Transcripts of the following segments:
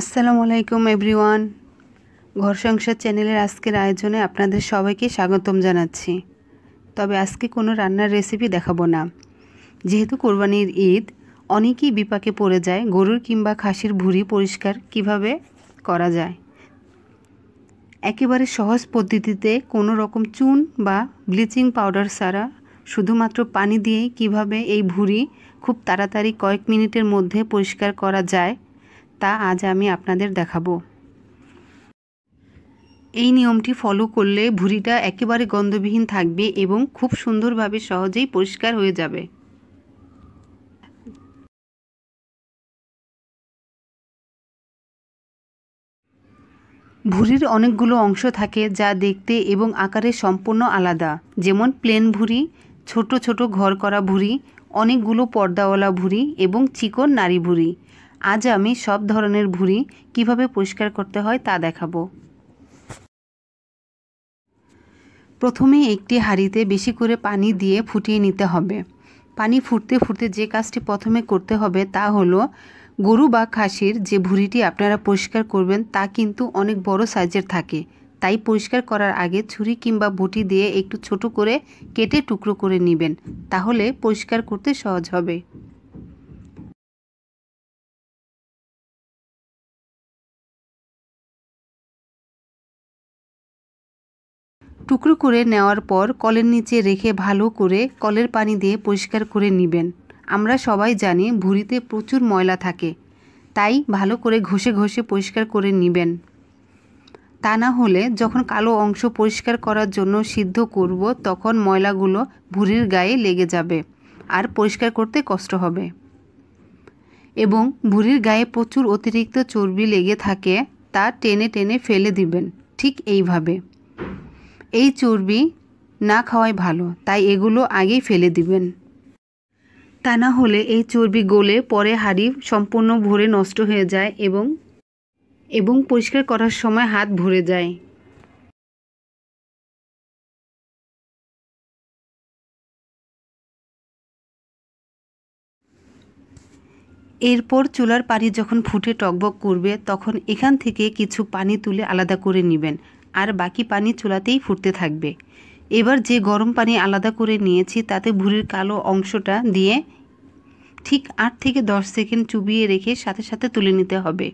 আসসালামু আলাইকুম এভরিওয়ান ঘর সংসার চ্যানেলের আজকের আয়োজনে আপনাদের সবাইকে স্বাগতম জানাচ্ছি তবে আজকে কোনো রান্নার রেসিপি দেখাবো না যেহেতু কোরবানির ঈদ অনেকেই বিপাকে পড়ে যায় গরুর কিংবা খাসির ভুঁড়ি পরিষ্কার কিভাবে করা যায় একেবারে সহজ পদ্ধতিতে কোনো রকম চুন বা ব্লিচিং পাউডার ছাড়া শুধুমাত্র পানি দিয়ে কিভাবে এই ভুঁড়ি খুব তাড়াতাড়ি কয়েক মিনিটের মধ্যে পরিষ্কার করা যায় তা আজ আমি আপনাদের দেখাবো এই নিয়মটি ফলো করলে ভুঁড়িটা একেবারে গন্ধবিহীন থাকবে এবং খুব সুন্দরভাবে সহজেই পরিষ্কার হয়ে যাবে ভুঁড়ির অনেকগুলো অংশ থাকে যা দেখতে এবং আকারে সম্পূর্ণ আলাদা যেমন প্লেন ভুঁড়ি ছোট ছোট ঘর করা ভুঁড়ি অনেকগুলো পর্দাওয়ালা ভুঁড়ি এবং চিকন নারী ভুঁড়ি আজ আমি সব ধরনের ভুঁড়ি কিভাবে পরিষ্কার করতে হয় তা দেখাবো প্রথমে একটি হাঁড়িতে বেশি করে পানি দিয়ে ফুটিয়ে নিতে হবে পানি ফুটতে ফুটতে যে কাজটি প্রথমে করতে হবে তা হলো গরু বা খাসির যে ভুঁড়িটি আপনারা পরিষ্কার করবেন তা কিন্তু অনেক বড় সাইজের থাকে তাই পরিষ্কার করার আগে ছুরি কিংবা বটি দিয়ে একটু ছোট করে কেটে টুকরো করে নেবেন তাহলে পরিষ্কার করতে সহজ হবে টুকরো করে নেওয়ার পর কলের নিচে রেখে ভালো করে কলের পানি দিয়ে পরিষ্কার করে নেবেন আমরা সবাই জানি ভুঁড়িতে প্রচুর ময়লা থাকে তাই ভালো করে ঘষে ঘষে পরিষ্কার করে নেবেন তা না হলে যখন কালো অংশ পরিষ্কার করার জন্য সিদ্ধ করব তখন ময়লাগুলো ভুঁড়ির গায়ে লেগে যাবে আর পরিষ্কার করতে কষ্ট হবে এবং ভুঁড়ির গায়ে প্রচুর অতিরিক্ত চর্বি লেগে থাকে তা টেনে টেনে ফেলে দিবেন ঠিক এইভাবে এই চর্বি না খাওয়াই ভালো তাই এগুলো আগেই ফেলে দিবেন তা না হলে এই চর্বি গলে পরে হাড়ি সম্পূর্ণ ভরে নষ্ট হয়ে যায় এবং এবং পরিষ্কার করার সময় হাত ভরে যায় এরপর চুলার পানি যখন ফুটে টকবক করবে তখন এখান থেকে কিছু পানি তুলে আলাদা করে নেবেন আর বাকি পানি চুলাতেই ফুটতে থাকবে এবার যে গরম পানি আলাদা করে নিয়েছি তাতে ভুড়ির কালো অংশটা দিয়ে ঠিক আট থেকে দশ সেকেন্ড চুবিয়ে রেখে সাথে সাথে তুলে নিতে হবে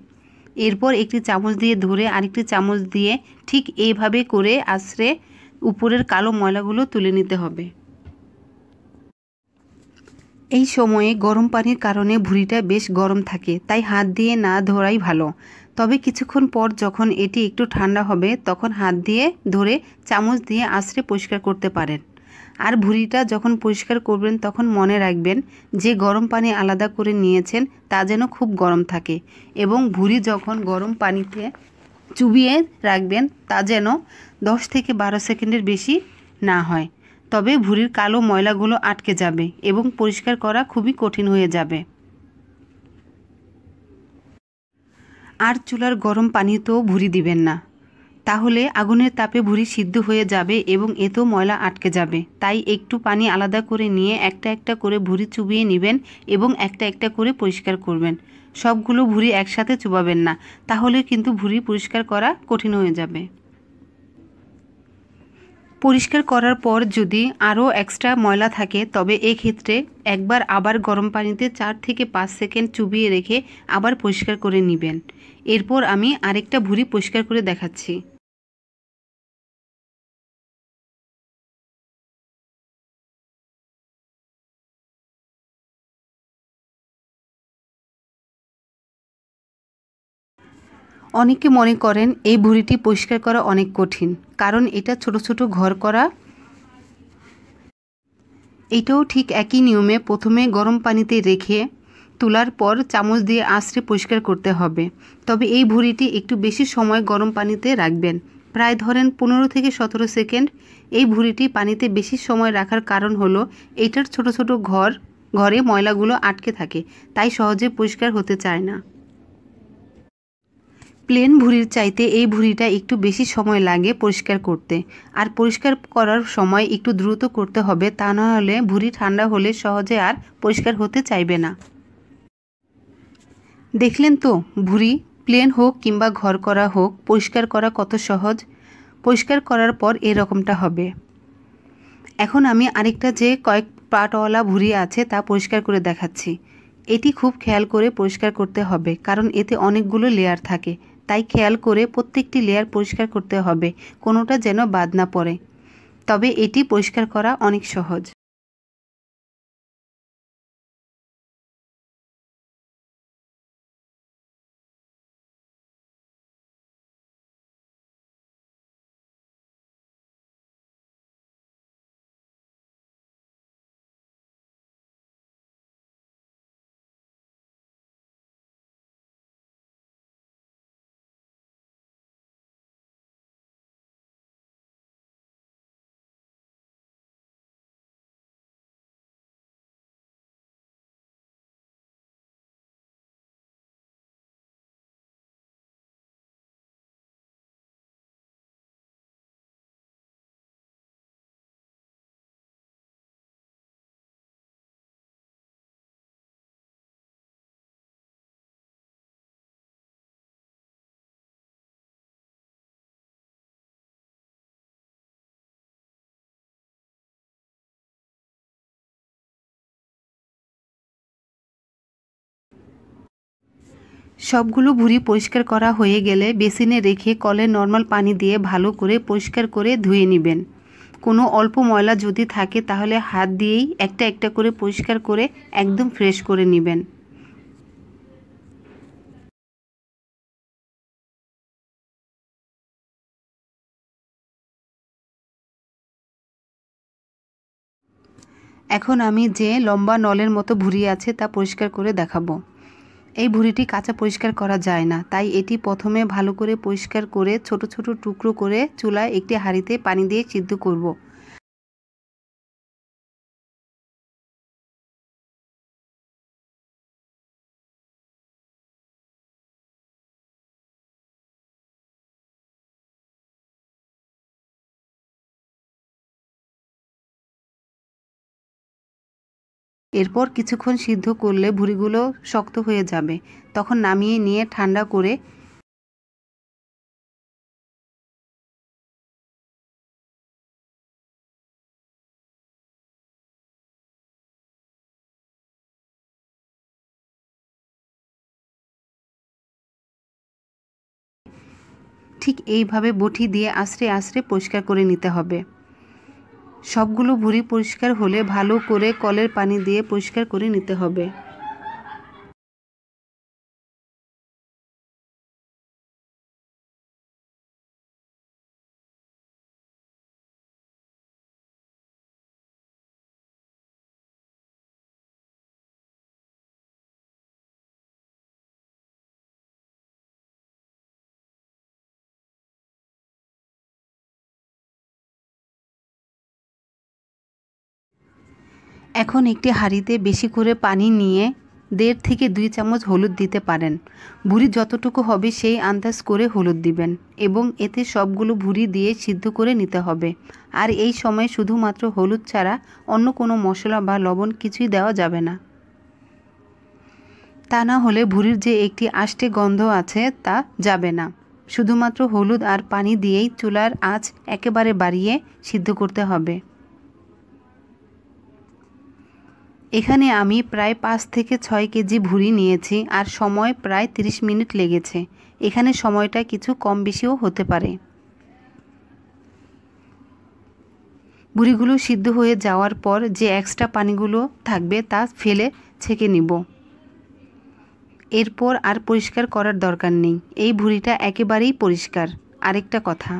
এরপর একটি চামচ দিয়ে ধরে আরেকটি চামচ দিয়ে ঠিক এইভাবে করে আশ্রে উপরের কালো ময়লাগুলো তুলে নিতে হবে এই সময়ে গরম পানির কারণে ভুড়িটা বেশ গরম থাকে তাই হাত দিয়ে না ধরাই ভালো তবে কিছুক্ষণ পর যখন এটি একটু ঠান্ডা হবে তখন হাত দিয়ে ধরে চামচ দিয়ে আশ্রে পরিষ্কার করতে পারেন আর ভুঁড়িটা যখন পরিষ্কার করবেন তখন মনে রাখবেন যে গরম পানি আলাদা করে নিয়েছেন তা যেন খুব গরম থাকে এবং ভুঁড়ি যখন গরম পানিতে চুবিয়ে রাখবেন তা যেন দশ থেকে বারো সেকেন্ডের বেশি না হয় তবে ভুঁড়ির কালো ময়লাগুলো আটকে যাবে এবং পরিষ্কার করা খুবই কঠিন হয়ে যাবে আর চুলার গরম পানিতেও ভুড়ি দিবেন না তাহলে আগুনের তাপে ভুড়ি সিদ্ধ হয়ে যাবে এবং এতেও ময়লা আটকে যাবে তাই একটু পানি আলাদা করে নিয়ে একটা একটা করে ভুড়ি চুবিয়ে নেবেন এবং একটা একটা করে পরিষ্কার করবেন সবগুলো ভুড়ি একসাথে চুবাবেন না তাহলে কিন্তু ভুড়ি পরিষ্কার করা কঠিন হয়ে যাবে পরিষ্কার করার পর যদি আরও এক্সট্রা ময়লা থাকে তবে এক্ষেত্রে একবার আবার গরম পানিতে চার থেকে পাঁচ সেকেন্ড চুবিয়ে রেখে আবার পরিষ্কার করে নেবেন এরপর আমি আরেকটা ভুঁড়ি পরিষ্কার করে দেখাচ্ছি অনেকে মনে করেন এই ভুঁড়িটি পরিষ্কার করা অনেক কঠিন কারণ এটা ছোট ছোট ঘর করা এটাও ঠিক একই নিয়মে প্রথমে গরম পানিতে রেখে তোলার পর চামচ দিয়ে আঁচড়ে পরিষ্কার করতে হবে তবে এই ভুঁড়িটি একটু বেশি সময় গরম পানিতে রাখবেন প্রায় ধরেন পনেরো থেকে সতেরো সেকেন্ড এই ভুঁড়িটি পানিতে বেশি সময় রাখার কারণ হলো এটার ছোট ছোট ঘর ঘরে ময়লাগুলো আটকে থাকে তাই সহজে পরিষ্কার হতে চায় না প্লেন ভুঁড়ির চাইতে এই ভুঁড়িটা একটু বেশি সময় লাগে পরিষ্কার করতে আর পরিষ্কার করার সময় একটু দ্রুত করতে হবে তা না হলে ভুঁড়ি ঠান্ডা হলে সহজে আর পরিষ্কার হতে চাইবে না দেখলেন তো ভুঁড়ি প্লেন হোক কিংবা ঘর করা হোক পরিষ্কার করা কত সহজ পরিষ্কার করার পর এরকমটা হবে এখন আমি আরেকটা যে কয়েক পাটওয়ালা ভুঁড়ি আছে তা পরিষ্কার করে দেখাচ্ছি এটি খুব খেয়াল করে পরিষ্কার করতে হবে কারণ এতে অনেকগুলো লেয়ার থাকে তাই খেয়াল করে প্রত্যেকটি লেয়ার পরিষ্কার করতে হবে কোনোটা যেন বাদ না পড়ে তবে এটি পরিষ্কার করা অনেক সহজ সবগুলো ভুঁড়ি পরিষ্কার করা হয়ে গেলে বেসিনে রেখে কলে নর্মাল পানি দিয়ে ভালো করে পরিষ্কার করে ধুয়ে নেবেন কোনো অল্প ময়লা যদি থাকে তাহলে হাত দিয়েই একটা একটা করে পরিষ্কার করে একদম ফ্রেশ করে নেবেন এখন আমি যে লম্বা নলের মতো ভুঁড়ি আছে তা পরিষ্কার করে দেখাবো এই ভুড়িটি কাঁচা পরিষ্কার করা যায় না তাই এটি প্রথমে ভালো করে পরিষ্কার করে ছোট ছোট টুকরো করে চুলায় একটি হাঁড়িতে পানি দিয়ে সিদ্ধ করব। এরপর কিছুক্ষণ সিদ্ধ করলে ভুড়িগুলো শক্ত হয়ে যাবে তখন নামিয়ে নিয়ে ঠান্ডা করে ঠিক এইভাবে বটি দিয়ে আশ্রে আশ্রে পরিষ্কার করে নিতে হবে সবগুলো ভুঁড়ি পরিষ্কার হলে ভালো করে কলের পানি দিয়ে পরিষ্কার করে নিতে হবে এখন একটি হাঁড়িতে বেশি করে পানি নিয়ে দেড় থেকে দুই চামচ হলুদ দিতে পারেন ভুড়ি যতটুকু হবে সেই আন্দাজ করে হলুদ দিবেন এবং এতে সবগুলো ভুড়ি দিয়ে সিদ্ধ করে নিতে হবে আর এই সময় শুধুমাত্র হলুদ ছাড়া অন্য কোনো মশলা বা লবণ কিছুই দেওয়া যাবে না তা না হলে ভুড়ির যে একটি আষ্টে গন্ধ আছে তা যাবে না শুধুমাত্র হলুদ আর পানি দিয়েই চুলার আঁচ একেবারে বাড়িয়ে সিদ্ধ করতে হবে এখানে আমি প্রায় পাঁচ থেকে ছয় কেজি ভুড়ি নিয়েছি আর সময় প্রায় 30 মিনিট লেগেছে এখানে সময়টা কিছু কম বেশিও হতে পারে বুড়িগুলো সিদ্ধ হয়ে যাওয়ার পর যে এক্সট্রা পানিগুলো থাকবে তা ফেলে ছেঁকে নিব এরপর আর পরিষ্কার করার দরকার নেই এই ভুঁড়িটা একেবারেই পরিষ্কার আরেকটা কথা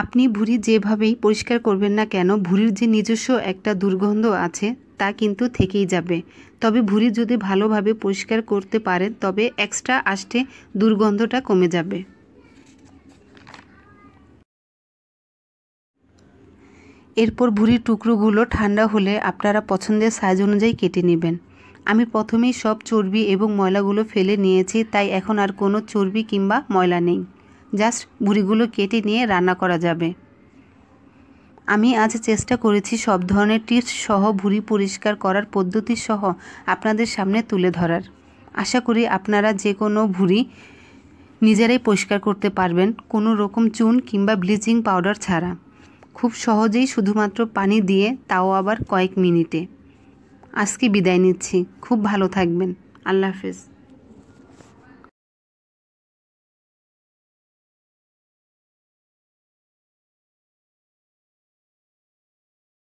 আপনি ভুঁড়ি যেভাবেই পরিষ্কার করবেন না কেন ভুঁড়ির যে নিজস্ব একটা দুর্গন্ধ আছে তা কিন্তু থেকেই যাবে তবে ভুঁড়ি যদি ভালোভাবে পরিষ্কার করতে পারেন তবে এক্সট্রা আসতে দুর্গন্ধটা কমে যাবে এরপর ভুঁড়ির টুকরোগুলো ঠান্ডা হলে আপনারা পছন্দের সাইজ অনুযায়ী কেটে নেবেন আমি প্রথমেই সব চর্বি এবং ময়লাগুলো ফেলে নিয়েছি তাই এখন আর কোনো চর্বি কিংবা ময়লা নেই জাস্ট ভুঁড়িগুলো কেটে নিয়ে রান্না করা যাবে আমি আজ চেষ্টা করেছি সব ধরনের টিপস সহ ভুঁড়ি পরিষ্কার করার পদ্ধতি সহ আপনাদের সামনে তুলে ধরার আশা করি আপনারা যে কোনো ভুঁড়ি নিজেরাই পরিষ্কার করতে পারবেন কোনো রকম চুন কিংবা ব্লিচিং পাউডার ছাড়া খুব সহজেই শুধুমাত্র পানি দিয়ে তাও আবার কয়েক মিনিটে আজকে বিদায় নিচ্ছি খুব ভালো থাকবেন আল্লাহ হাফেজ